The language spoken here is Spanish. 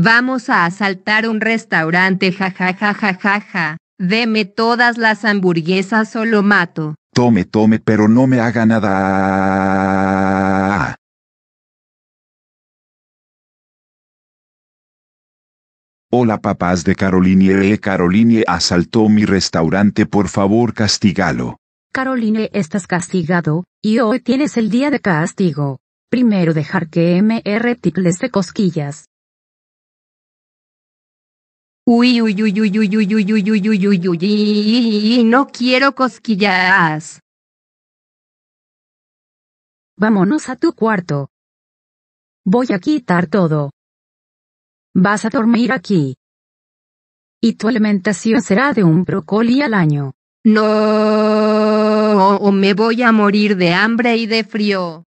Vamos a asaltar un restaurante, jajajajajaja. Ja, ja, Deme todas las hamburguesas o lo mato. Tome, tome, pero no me haga nada. Hola papás de Caroline. Eh, eh, Caroline asaltó mi restaurante, por favor castigalo. Caroline, estás castigado, y hoy tienes el día de castigo. Primero dejar que MR de cosquillas. Uy, uy, uy, uy, uy, uy, uy, uy, uy, uy, uy, no quiero cosquillas. Vámonos a tu cuarto. Voy a quitar todo. Vas a dormir aquí. Y tu alimentación será de un brócoli al año. No, me voy a morir de hambre y de frío.